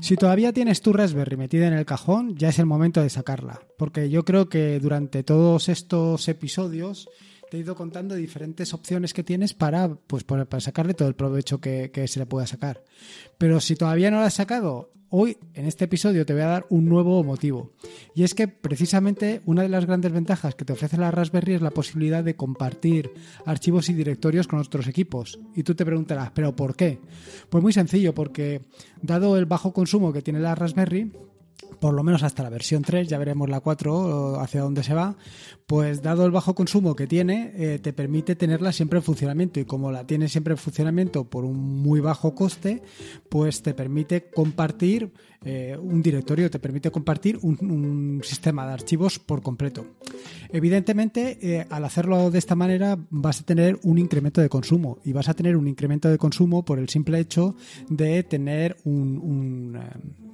Si todavía tienes tu Raspberry metida en el cajón, ya es el momento de sacarla, porque yo creo que durante todos estos episodios te he ido contando diferentes opciones que tienes para, pues, sacarle todo el provecho que, que, se le pueda sacar. Pero si todavía no lo has sacado, hoy en este episodio te voy a dar un nuevo motivo. Y es que precisamente una de las grandes ventajas que te ofrece la Raspberry es la posibilidad de compartir archivos y directorios con otros equipos. Y tú te preguntarás, ¿pero por qué? Pues muy sencillo, porque dado el bajo consumo que tiene la Raspberry, por lo menos hasta la versión 3, ya veremos la 4 hacia dónde se va, pues dado el bajo consumo que tiene, eh, te permite tenerla siempre en funcionamiento y como la tiene siempre en funcionamiento por un muy bajo coste, pues te permite compartir eh, un directorio, te permite compartir un, sistema de archivos por completo. Evidentemente, eh, al hacerlo de esta manera vas a tener un incremento de consumo y vas a tener un incremento de consumo por el simple hecho de tener un, un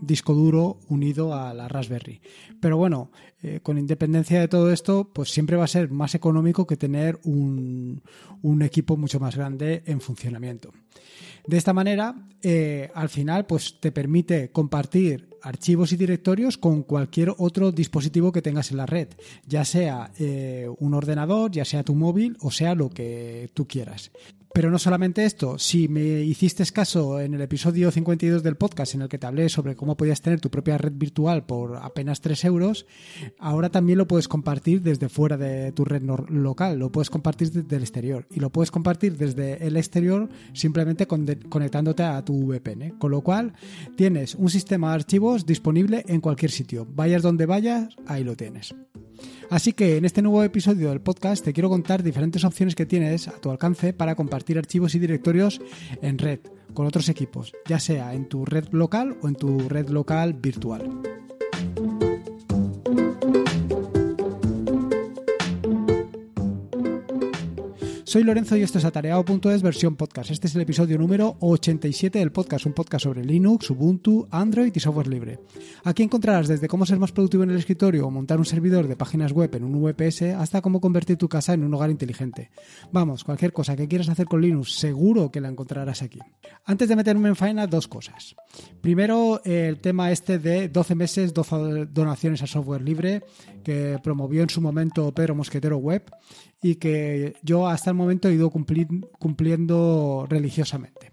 disco duro unido a la Raspberry. Pero bueno, eh, con independencia de todo esto, pues siempre va a ser más económico que tener un, equipo mucho más grande en funcionamiento. De esta manera, eh, al final, pues te permite compartir archivos y directorios con cualquier otro dispositivo que tengas en la red, ya sea eh, un ordenador, ya sea tu móvil o sea lo que tú quieras. Pero no solamente esto, si me hiciste caso en el episodio 52 del podcast en el que te hablé sobre cómo podías tener tu propia red virtual por apenas 3 euros, ahora también lo puedes compartir desde fuera de tu red local, lo puedes compartir desde el exterior y lo puedes compartir desde el exterior simplemente conectándote a tu VPN. Con lo cual, tienes un sistema de archivos disponible en cualquier sitio. Vayas donde vayas, ahí lo tienes. Así que en este nuevo episodio del podcast te quiero contar diferentes opciones que tienes a tu alcance para compartir archivos y directorios en red con otros equipos, ya sea en tu red local o en tu red local virtual. Soy Lorenzo y esto es atareado.es versión podcast. Este es el episodio número 87 del podcast, un podcast sobre Linux, Ubuntu, Android y software libre. Aquí encontrarás desde cómo ser más productivo en el escritorio o montar un servidor de páginas web en un VPS hasta cómo convertir tu casa en un hogar inteligente. Vamos, cualquier cosa que quieras hacer con Linux, seguro que la encontrarás aquí. Antes de meterme en faena, dos cosas. Primero, el tema este de 12 meses, 12 donaciones a software libre que promovió en su momento Pedro Mosquetero Web y que yo hasta el momento he ido cumpliendo religiosamente.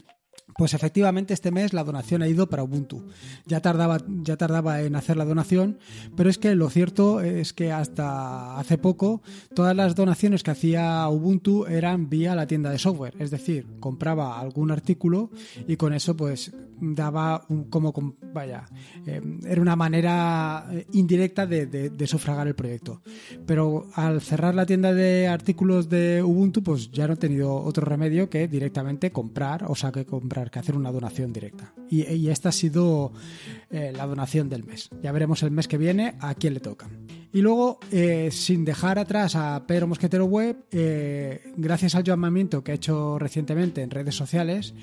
Pues efectivamente este mes la donación ha ido para Ubuntu. Ya tardaba, ya tardaba en hacer la donación, pero es que lo cierto es que hasta hace poco todas las donaciones que hacía Ubuntu eran vía la tienda de software, es decir, compraba algún artículo y con eso pues daba un, como, vaya, eh, era una manera eh, indirecta de, de sufragar el proyecto. Pero al cerrar la tienda de artículos de Ubuntu pues ya no he tenido otro remedio que directamente comprar, o sea que comprar que hacer una donación directa. Y, esta ha sido eh, la donación del mes. Ya veremos el mes que viene a quién le toca. Y luego, eh, sin dejar atrás a Pedro Mosquetero Web, eh, gracias al llamamiento que ha hecho recientemente en redes sociales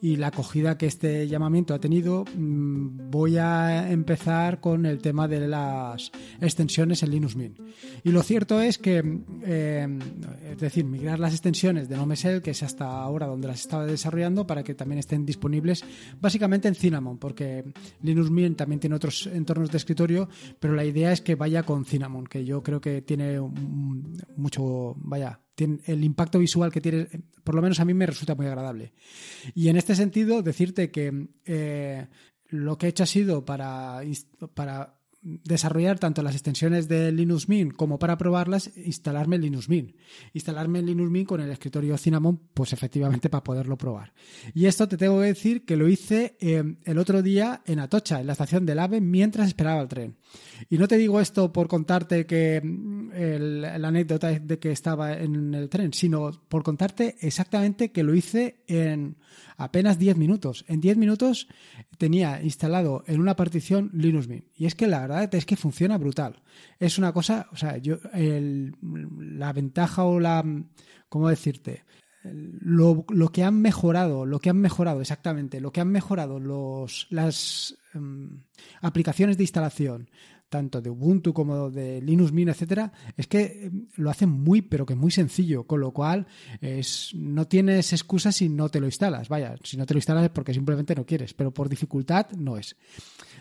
y la acogida que este llamamiento ha tenido, mm, voy a empezar con el tema de las extensiones en Linux Mint. Y lo cierto es que, eh, es decir, migrar las extensiones de NoMesel, que es hasta ahora donde las estaba desarrollando, para que también estén disponibles básicamente en Cinnamon, porque Linux Mint también tiene otros entornos de escritorio, pero la idea es que vaya con Cinnamon que yo creo que tiene mucho, vaya, el impacto visual que tiene, por lo menos a mí me resulta muy agradable. Y en este sentido, decirte que eh, lo que he hecho ha sido para, para desarrollar tanto las extensiones de Linux Mint como para probarlas, instalarme Linux Mint. Instalarme Linux Mint con el escritorio Cinnamon, pues efectivamente para poderlo probar. Y esto te tengo que decir que lo hice eh, el otro día en Atocha, en la estación del AVE, mientras esperaba el tren. Y no te digo esto por contarte que la anécdota de que estaba en el tren, sino por contarte exactamente que lo hice en apenas 10 minutos. En 10 minutos tenía instalado en una partición Linux Mint. Y es que la verdad es que funciona brutal. Es una cosa, o sea, yo, la ventaja o la, ¿cómo decirte? Lo, que han mejorado, lo que han mejorado exactamente, lo que han mejorado los, las em, aplicaciones de instalación tanto de Ubuntu como de Linux Mint, etcétera, es que em, lo hacen muy, pero que muy sencillo, con lo cual es, no tienes excusa si no te lo instalas. Vaya, si no te lo instalas es porque simplemente no quieres, pero por dificultad no es.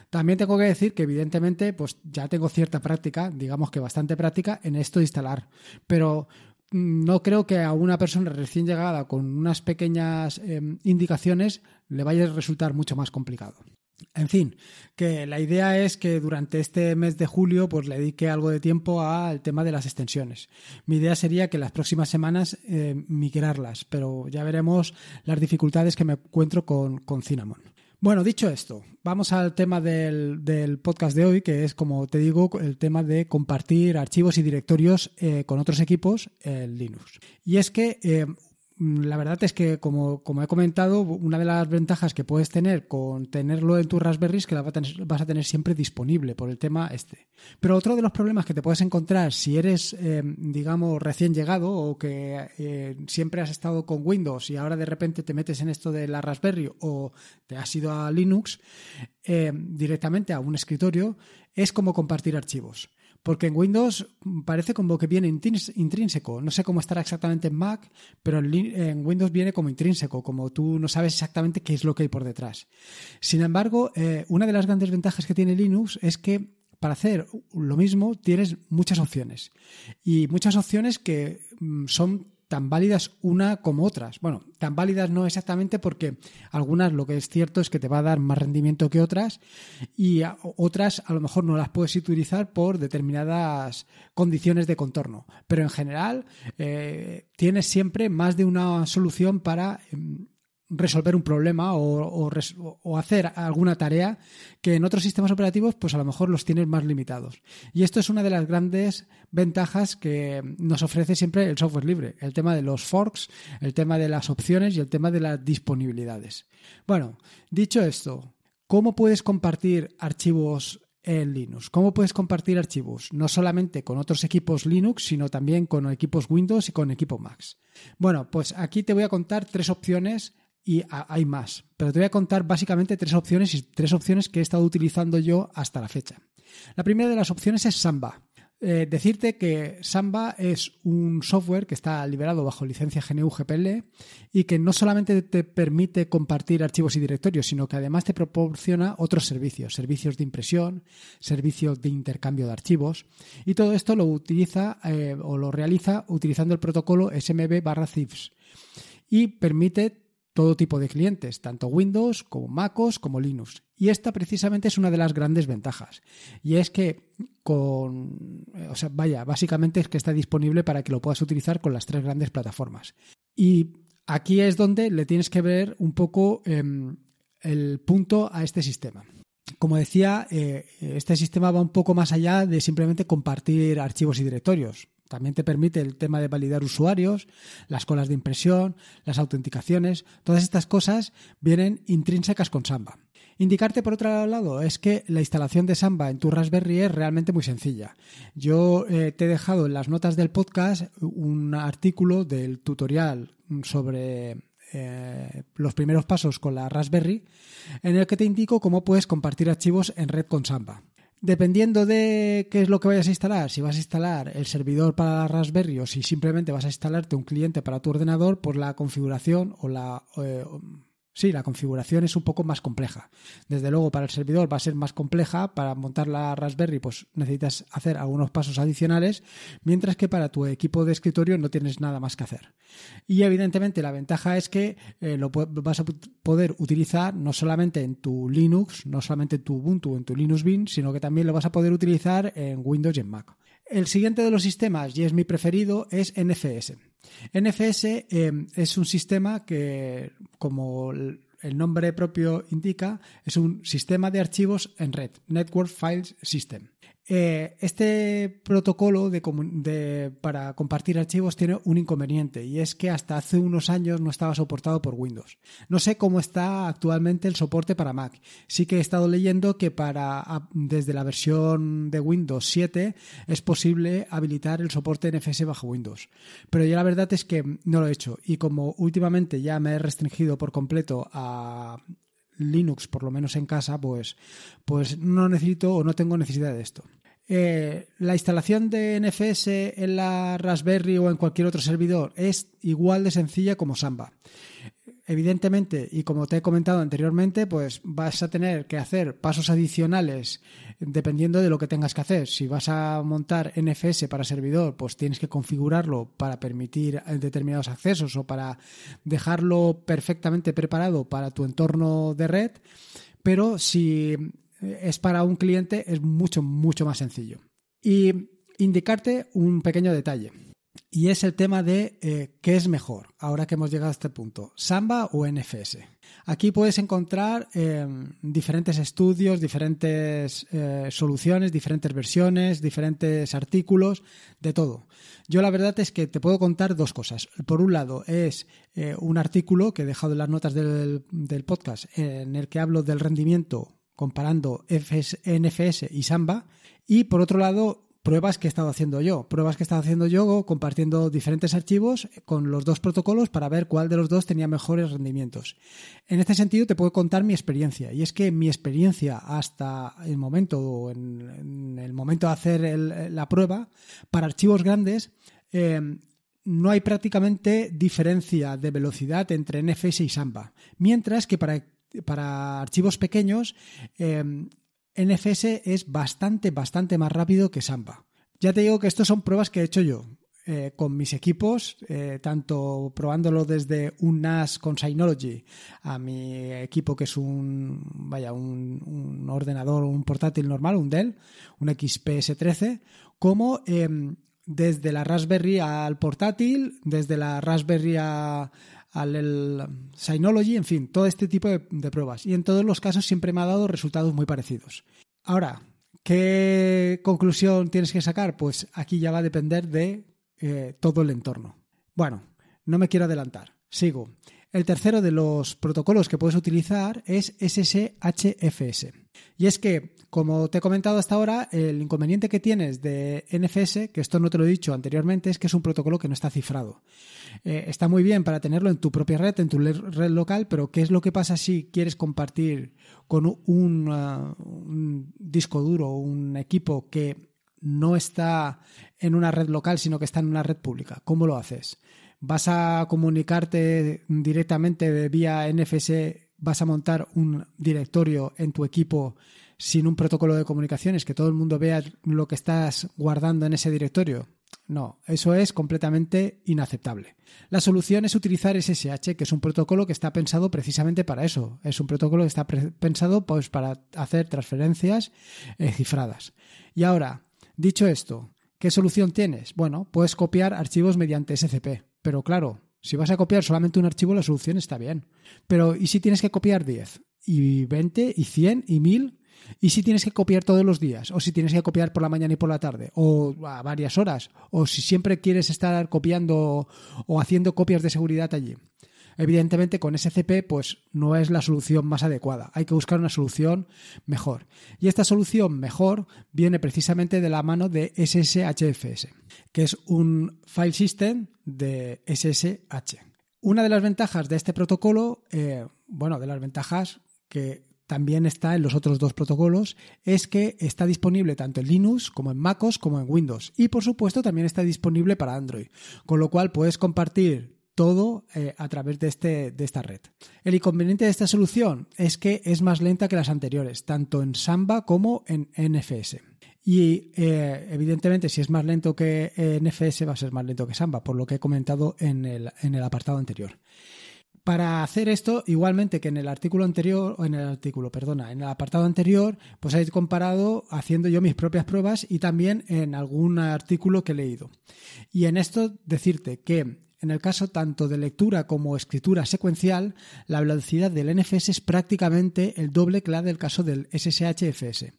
También tengo que decir que evidentemente pues ya tengo cierta práctica, digamos que bastante práctica en esto de instalar, pero mm, no creo que a una persona recién llegada con unas pequeñas em, indicaciones le vaya a resultar mucho más complicado. En fin, que la idea es que durante este mes de julio pues le dedique algo de tiempo al tema de las extensiones. Mi idea sería que las próximas semanas eh, migrarlas, pero ya veremos las dificultades que me encuentro con, Cinnamon. Bueno, dicho esto, vamos al tema del, podcast de hoy, que es, como te digo, el tema de compartir archivos y directorios eh, con otros equipos en Linux. Y es que eh, Mm, la verdad es que, como, he comentado, una de las ventajas que puedes tener con tenerlo en tu Raspberry es que la vas a, tener, siempre disponible por el tema este. Pero otro de los problemas que te puedes encontrar si eres, eh, digamos, recién llegado o que eh, siempre has estado con Windows y ahora de repente te metes en esto de la Raspberry o te has ido a Linux eh, directamente a un escritorio, es como compartir archivos porque en Windows parece como que viene intrínseco. No sé cómo estará exactamente en Mac, pero en Windows viene como intrínseco, como tú no sabes exactamente qué es lo que hay por detrás. Sin embargo, eh, una de las grandes ventajas que tiene Linux es que para hacer lo mismo tienes muchas opciones y muchas opciones que mm, son tan válidas una como otras. Bueno, tan válidas no exactamente porque algunas lo que es cierto es que te va a dar más rendimiento que otras y otras a lo mejor no las puedes utilizar por determinadas condiciones de contorno. Pero en general eh, tienes siempre más de una solución para... Em, resolver un problema o, hacer alguna tarea que en otros sistemas operativos pues a lo mejor los tienes más limitados. Y esto es una de las grandes ventajas que nos ofrece siempre el software libre, el tema de los forks, el tema de las opciones y el tema de las disponibilidades. Bueno, dicho esto, ¿cómo puedes compartir archivos en Linux. ¿Cómo puedes compartir archivos? No solamente con otros equipos Linux, sino también con equipos Windows y con equipos Mac. Bueno, pues aquí te voy a contar tres opciones y hay más. Pero te voy a contar básicamente tres opciones y tres opciones que he estado utilizando yo hasta la fecha. La primera de las opciones es Samba. Eh, decirte que Samba es un software que está liberado bajo licencia GNU GPL y que no solamente te permite compartir archivos y directorios, sino que además te proporciona otros servicios, servicios de impresión, servicios de intercambio de archivos y todo esto lo utiliza eh, o lo realiza utilizando el protocolo SMB barra CIFS y permite todo tipo de clientes, tanto Windows como MacOS como Linux. Y esta precisamente es una de las grandes ventajas. Y es que con, eh, o sea, vaya, básicamente es que está disponible para que lo puedas utilizar con las tres grandes plataformas. Y aquí es donde le tienes que ver un poco em, el punto a este sistema. Como decía, eh, este sistema va un poco más allá de simplemente compartir archivos y directorios. También te permite el tema de validar usuarios, las colas de impresión, las autenticaciones. Todas estas cosas vienen intrínsecas con Samba. Indicarte por otro lado es que la instalación de Samba en tu Raspberry es realmente muy sencilla. Yo eh, te he dejado en las notas del podcast un artículo del tutorial sobre eh, los primeros pasos con la Raspberry en el que te indico cómo puedes compartir archivos en red con Samba. Dependiendo de qué es lo que vayas a instalar, si vas a instalar el servidor para Raspberry o si simplemente vas a instalarte un cliente para tu ordenador, por pues la configuración o la, eh, Sí, la configuración es un poco más compleja. Desde luego, para el servidor va a ser más compleja. Para montar la Raspberry, pues necesitas hacer algunos pasos adicionales, mientras que para tu equipo de escritorio no tienes nada más que hacer. Y evidentemente, la ventaja es que eh, lo vas a poder utilizar no solamente en tu Linux, no solamente en tu Ubuntu, en tu Linux Bin, sino que también lo vas a poder utilizar en Windows y en Mac. El siguiente de los sistemas, y es mi preferido, es NFS. NFS eh, es un sistema que, como el nombre propio indica, es un sistema de archivos en red, Network Files System. Eh, este protocolo para compartir archivos tiene un inconveniente y es que hasta hace unos años no estaba soportado por Windows. No sé cómo está actualmente el soporte para Mac. Sí que he estado leyendo que para desde la versión de Windows 7 es posible habilitar el soporte NFS bajo Windows. Pero ya la verdad es que no lo he hecho y como últimamente ya me he restringido por completo a, Linux, por lo menos en casa, pues, pues no necesito o no tengo necesidad de esto. Eh, ¿La instalación de NFS en la Raspberry o en cualquier otro servidor es igual de sencilla como Samba? Evidentemente, y como te he comentado anteriormente, pues vas a tener que hacer pasos adicionales dependiendo de lo que tengas que hacer. Si vas a montar NFS para servidor, pues tienes que configurarlo para permitir determinados accesos o para dejarlo perfectamente preparado para tu entorno de red. Pero si es para un cliente es mucho, mucho más sencillo. Y indicarte un pequeño detalle. Y es el tema de eh, qué es mejor, ahora que hemos llegado a este punto, Samba o NFS. Aquí puedes encontrar eh, diferentes estudios, diferentes eh, soluciones, diferentes versiones, diferentes artículos, de todo. Yo la verdad es que te puedo contar dos cosas. Por un lado es un artículo que he dejado en las notas del podcast en el que hablo del rendimiento comparando NFS y Samba. Y por otro lado, pruebas que he estado haciendo yo. Pruebas que he estado haciendo yo compartiendo diferentes archivos con los dos protocolos para ver cuál de los dos tenía mejores rendimientos. En este sentido te puedo contar mi experiencia. Y es que mi experiencia hasta el momento, o en, el momento de hacer la prueba, para archivos grandes, eh, no hay prácticamente diferencia de velocidad entre NFS y Samba. Mientras que para para archivos pequeños, em, NFS es bastante, bastante más rápido que Samba. Ya te digo que estas son pruebas que he hecho yo. Eh, con mis equipos, eh, tanto probándolo desde un NAS con Synology a mi equipo que es un, vaya, un, ordenador, un portátil normal, un Dell, un XPS13, como em, desde la Raspberry al portátil, desde la Raspberry a, al el um, Synology, en fin, todo este tipo de, pruebas. Y en todos los casos siempre me ha dado resultados muy parecidos. Ahora, ¿qué conclusión tienes que sacar? Pues aquí ya va a depender de eh, todo el entorno. Bueno, no me quiero adelantar, sigo. El tercero de los protocolos que puedes utilizar es SSHFS. Y es que, como te he comentado hasta ahora, el inconveniente que tienes de NFS, que esto no te lo he dicho anteriormente, es que es un protocolo que no está cifrado. Eh, está muy bien para tenerlo en tu propia red, en tu red local, pero ¿qué es lo que pasa si quieres compartir con un, uh, disco duro o un equipo que no está en una red local, sino que está en una red pública? ¿Cómo lo haces? ¿Vas a comunicarte directamente vía NFS vas a montar un directorio en tu equipo sin un protocolo de comunicaciones, que todo el mundo vea lo que estás guardando en ese directorio. No, eso es completamente inaceptable. La solución es utilizar SSH, que es un protocolo que está pensado precisamente para eso. Es un protocolo que está pensado pues, para hacer transferencias eh, cifradas. Y ahora, dicho esto, ¿qué solución tienes? Bueno, puedes copiar archivos mediante SCP, pero claro, si vas a copiar solamente un archivo, la solución está bien. Pero ¿y si tienes que copiar 10? ¿Y 20? ¿Y 100? ¿Y 1000? ¿Y si tienes que copiar todos los días? ¿O si tienes que copiar por la mañana y por la tarde? ¿O a varias horas? ¿O si siempre quieres estar copiando o haciendo copias de seguridad allí? Evidentemente con SCP pues no es la solución más adecuada, hay que buscar una solución mejor. Y esta solución mejor viene precisamente de la mano de SSHFS, que es un file system de SSH. Una de las ventajas de este protocolo, eh, bueno, de las ventajas que también está en los otros dos protocolos, es que está disponible tanto en Linux como en MacOS como en Windows. Y por supuesto también está disponible para Android. Con lo cual puedes compartir todo eh, a través de, este, de esta red. El inconveniente de esta solución es que es más lenta que las anteriores, tanto en Samba como en NFS. Y eh, evidentemente si es más lento que eh, NFS va a ser más lento que Samba, por lo que he comentado en el, en el apartado anterior. Para hacer esto, igualmente que en el artículo anterior, o en el artículo, perdona, en el apartado anterior, pues he comparado haciendo yo mis propias pruebas y también en algún artículo que he leído. Y en esto decirte que en el caso tanto de lectura como escritura secuencial, la velocidad del NFS es prácticamente el doble que la del caso del SSHFS.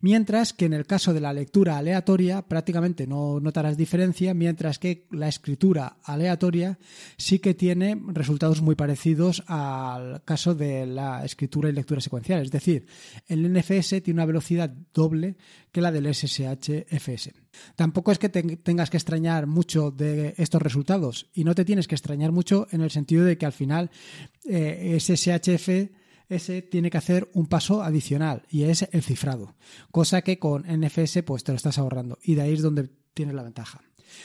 Mientras que en el caso de la lectura aleatoria prácticamente no notarás diferencia, mientras que la escritura aleatoria sí que tiene resultados muy parecidos al caso de la escritura y lectura secuencial. Es decir, el NFS tiene una velocidad doble que la del SSHFS. Tampoco es que tengas que extrañar mucho de estos resultados y no te tienes que extrañar mucho en el sentido de que al final eh, SSHF ese tiene que hacer un paso adicional y es el cifrado, cosa que con NFS pues te lo estás ahorrando y de ahí es donde tienes la ventaja.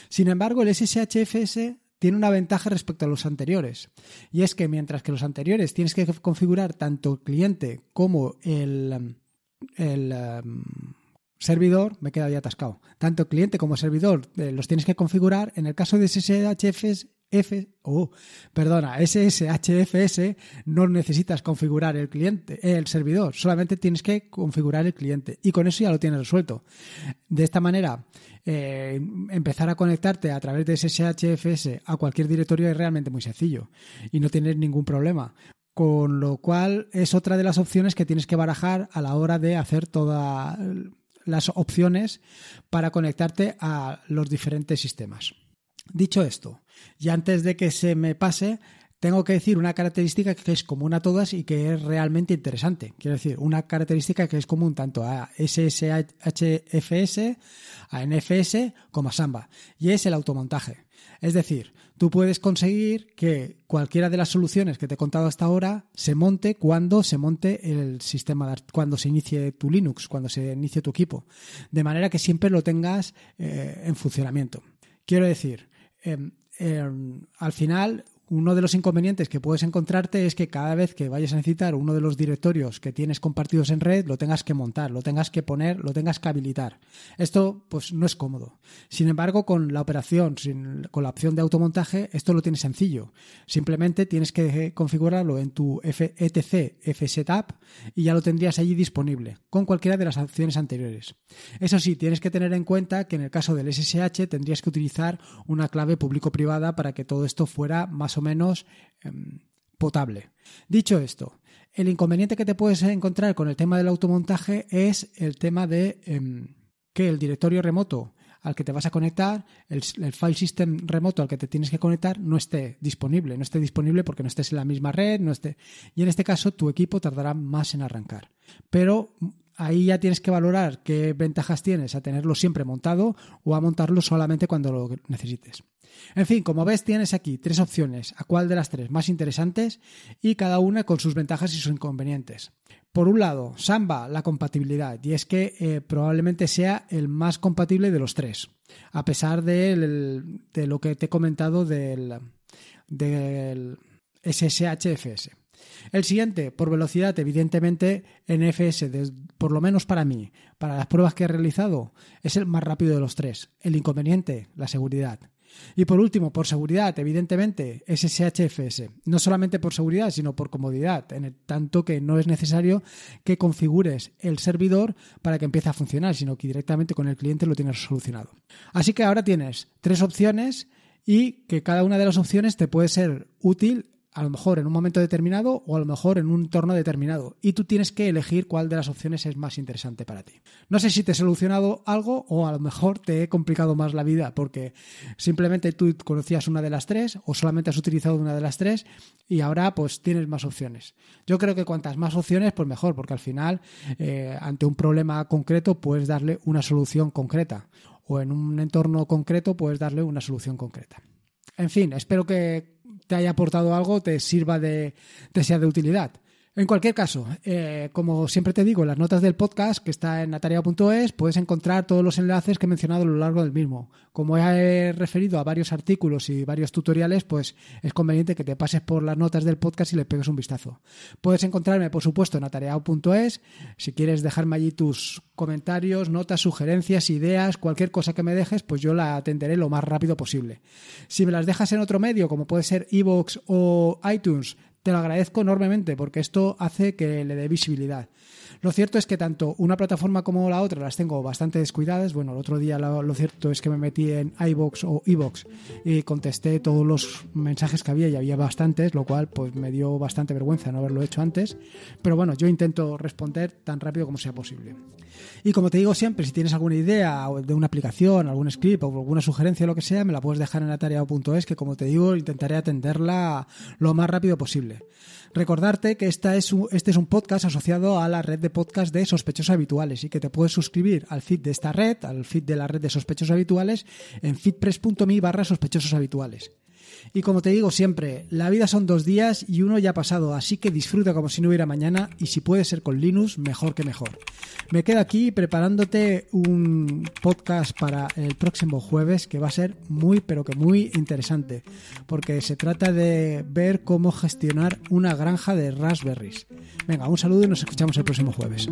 Sin embargo, el SSHFS tiene una ventaja respecto a los anteriores. Y es que mientras que los anteriores tienes que configurar tanto el cliente como el, um, servidor, me queda ya atascado, tanto el cliente como el servidor eh, los tienes que configurar, en el caso de SSHFS F, oh, perdona, SSHFS no necesitas configurar el cliente, el servidor, solamente tienes que configurar el cliente y con eso ya lo tienes resuelto. De esta manera, eh, empezar a conectarte a través de SSHFS a cualquier directorio es realmente muy sencillo y no tienes ningún problema. Con lo cual es otra de las opciones que tienes que barajar a la hora de hacer todas las opciones para conectarte a los diferentes sistemas. Dicho esto, y antes de que se me pase, tengo que decir una característica que es común a todas y que es realmente interesante. Quiero decir, una característica que es común tanto a SSHFS, a NFS como a Samba, y es el automontaje. Es decir, tú puedes conseguir que cualquiera de las soluciones que te he contado hasta ahora se monte cuando se monte el sistema, cuando se inicie tu Linux, cuando se inicie tu equipo, de manera que siempre lo tengas eh, en funcionamiento. Quiero decir, Em, em, al final uno de los inconvenientes que puedes encontrarte es que cada vez que vayas a necesitar uno de los directorios que tienes compartidos en red, lo tengas que montar, lo tengas que poner, lo tengas que habilitar. Esto pues no es cómodo. Sin embargo, con la operación, con la opción de automontaje, esto lo tiene sencillo. Simplemente tienes que configurarlo en tu F e etc y ya lo tendrías allí disponible, con cualquiera de las opciones anteriores. Eso sí, tienes que tener en cuenta que en el caso del SSH tendrías que utilizar una clave público-privada para que todo esto fuera más menos em, potable. Dicho esto, el inconveniente que te puedes encontrar con el tema del automontaje es el tema de em, que el directorio remoto al que te vas a conectar, el, el, file system remoto al que te tienes que conectar, no esté disponible. No esté disponible porque no estés en la misma red, no esté. Y en este caso, tu equipo tardará más en arrancar. Pero ahí ya tienes que valorar qué ventajas tienes a tenerlo siempre montado o a montarlo solamente cuando lo necesites. En fin, como ves, tienes aquí tres opciones, a cuál de las tres más interesantes y cada una con sus ventajas y sus inconvenientes. Por un lado, Samba, la compatibilidad, y es que eh, probablemente sea el más compatible de los tres, a pesar de, lo que te he comentado del, del SSHFS. El siguiente, por velocidad, evidentemente, NFS, por lo menos para mí, para las pruebas que he realizado, es el más rápido de los tres. El inconveniente, la seguridad. Y por último, por seguridad, evidentemente, SSHFS. No solamente por seguridad, sino por comodidad, en el tanto que no es necesario que configures el servidor para que empiece a funcionar, sino que directamente con el cliente lo tienes solucionado. Así que ahora tienes tres opciones y que cada una de las opciones te puede ser útil a lo mejor en un momento determinado o a lo mejor en un entorno determinado. Y tú tienes que elegir cuál de las opciones es más interesante para ti. No sé si te he solucionado algo o a lo mejor te he complicado más la vida porque simplemente tú conocías una de las tres o solamente has utilizado una de las tres y ahora pues tienes más opciones. Yo creo que cuantas más opciones pues mejor porque al final eh, ante un problema concreto puedes darle una solución concreta o en un entorno concreto puedes darle una solución concreta. En fin, espero que te haya aportado algo, te sirva de, te sea de utilidad. En cualquier caso, eh, como siempre te digo, las notas del podcast que está en atarea.es puedes encontrar todos los enlaces que he mencionado a lo largo del mismo. Como he referido a varios artículos y varios tutoriales, pues es conveniente que te pases por las notas del podcast y le pegues un vistazo. Puedes encontrarme, por supuesto, en atareao.es. Si quieres dejarme allí tus comentarios, notas, sugerencias, ideas, cualquier cosa que me dejes, pues yo la atenderé lo más rápido posible. Si me las dejas en otro medio, como puede ser iVoox o iTunes, te lo agradezco enormemente porque esto hace que le dé visibilidad. Lo cierto es que tanto una plataforma como la otra las tengo bastante descuidadas. Bueno, el otro día lo, cierto es que me metí en iBox o iBox y contesté todos los mensajes que había y había bastantes, lo cual pues me dio bastante vergüenza no haberlo hecho antes. Pero bueno, yo intento responder tan rápido como sea posible. Y como te digo siempre, si tienes alguna idea de una aplicación, algún script o alguna sugerencia o lo que sea, me la puedes dejar en atareado.es que como te digo, intentaré atenderla lo más rápido posible. Recordarte que este es un podcast asociado a la red de podcast de sospechosos habituales y que te puedes suscribir al feed de esta red, al feed de la red de sospechosos habituales, en feedpress.me barra sospechosos habituales. Y como te digo siempre, la vida son dos días y uno ya ha pasado, así que disfruta como si no hubiera mañana y si puede ser con Linux, mejor que mejor. Me quedo aquí preparándote un podcast para el próximo jueves que va a ser muy, pero que muy interesante, porque se trata de ver cómo gestionar una granja de raspberries. Venga, un saludo y nos escuchamos el próximo jueves.